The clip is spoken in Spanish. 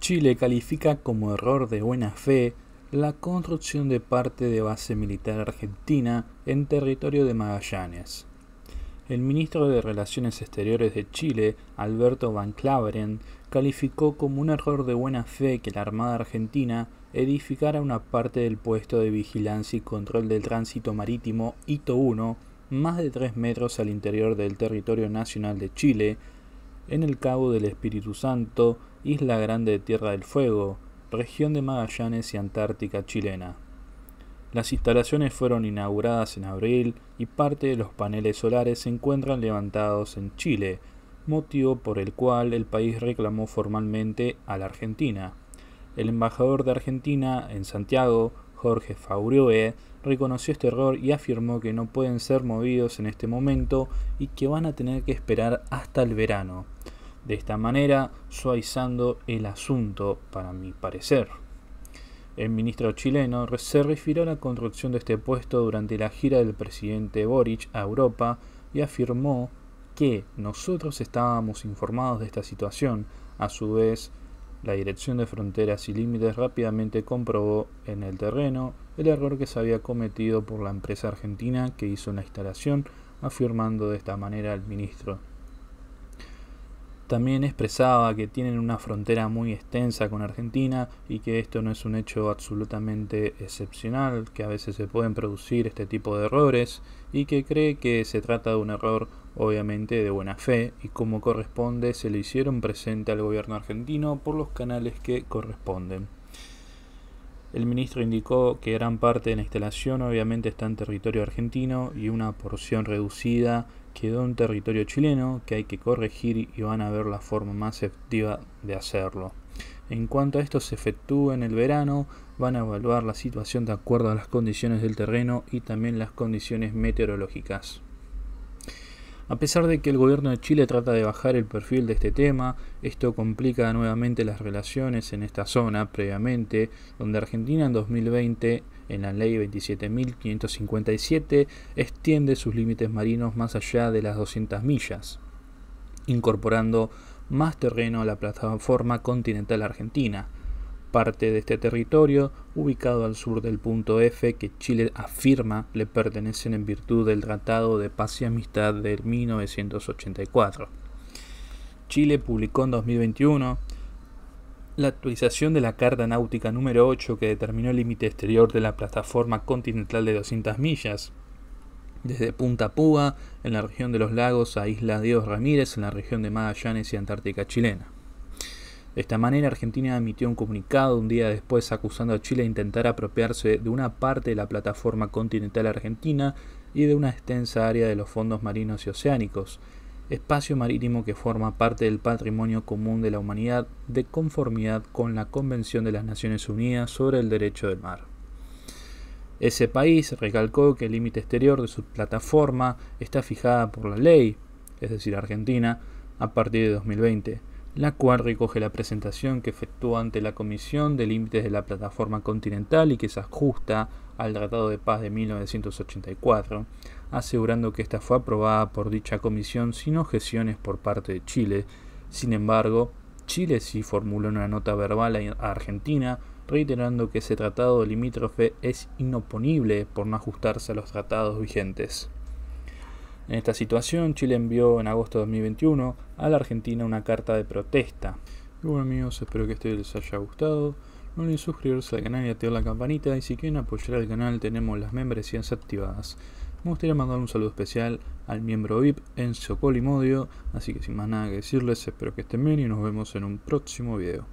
Chile califica como error de buena fe la construcción de parte de base militar argentina en territorio de Magallanes. El ministro de Relaciones Exteriores de Chile, Alberto Van Claveren, calificó como un error de buena fe que la Armada Argentina edificara una parte del puesto de vigilancia y control del tránsito marítimo Hito 1 más de 3 metros al interior del territorio nacional de Chile, en el Cabo del Espíritu Santo, Isla Grande de Tierra del Fuego, región de Magallanes y Antártica chilena. Las instalaciones fueron inauguradas en abril y parte de los paneles solares se encuentran levantados en Chile, motivo por el cual el país reclamó formalmente a la Argentina. El embajador de Argentina en Santiago, Jorge Faurioe, reconoció este error y afirmó que no pueden ser movidos en este momento y que van a tener que esperar hasta el verano de esta manera, suavizando el asunto, para mi parecer. El ministro chileno se refirió a la construcción de este puesto durante la gira del presidente Boric a Europa y afirmó que nosotros estábamos informados de esta situación. A su vez, la Dirección de Fronteras y Límites rápidamente comprobó en el terreno el error que se había cometido por la empresa argentina que hizo la instalación, afirmando de esta manera al ministro también expresaba que tienen una frontera muy extensa con Argentina y que esto no es un hecho absolutamente excepcional, que a veces se pueden producir este tipo de errores y que cree que se trata de un error obviamente de buena fe y como corresponde se le hicieron presente al gobierno argentino por los canales que corresponden. El ministro indicó que gran parte de la instalación obviamente está en territorio argentino y una porción reducida quedó un territorio chileno que hay que corregir y van a ver la forma más efectiva de hacerlo. En cuanto a esto se efectúe en el verano, van a evaluar la situación de acuerdo a las condiciones del terreno y también las condiciones meteorológicas. A pesar de que el gobierno de Chile trata de bajar el perfil de este tema, esto complica nuevamente las relaciones en esta zona previamente, donde Argentina en 2020, en la ley 27.557, extiende sus límites marinos más allá de las 200 millas, incorporando más terreno a la plataforma continental argentina parte de este territorio, ubicado al sur del punto F que Chile afirma le pertenecen en virtud del Tratado de Paz y Amistad de 1984. Chile publicó en 2021 la actualización de la Carta Náutica número 8 que determinó el límite exterior de la plataforma continental de 200 millas, desde Punta Púa, en la región de los lagos, a Isla Dios Ramírez, en la región de Magallanes y Antártica chilena. De esta manera, Argentina emitió un comunicado un día después acusando a Chile de intentar apropiarse de una parte de la plataforma continental argentina y de una extensa área de los fondos marinos y oceánicos, espacio marítimo que forma parte del patrimonio común de la humanidad de conformidad con la Convención de las Naciones Unidas sobre el Derecho del Mar. Ese país recalcó que el límite exterior de su plataforma está fijada por la ley, es decir, Argentina, a partir de 2020 la cual recoge la presentación que efectuó ante la Comisión de Límites de la Plataforma Continental y que se ajusta al Tratado de Paz de 1984, asegurando que esta fue aprobada por dicha comisión sin objeciones por parte de Chile. Sin embargo, Chile sí formuló una nota verbal a Argentina reiterando que ese tratado limítrofe es inoponible por no ajustarse a los tratados vigentes. En esta situación, Chile envió en agosto de 2021 a la Argentina una carta de protesta. Y bueno amigos, espero que este les haya gustado. No olviden suscribirse al canal y activar la campanita. Y si quieren apoyar al canal, tenemos las membresías activadas. Me gustaría mandar un saludo especial al miembro VIP Enzo Polimodio. Así que sin más nada que decirles, espero que estén bien y nos vemos en un próximo video.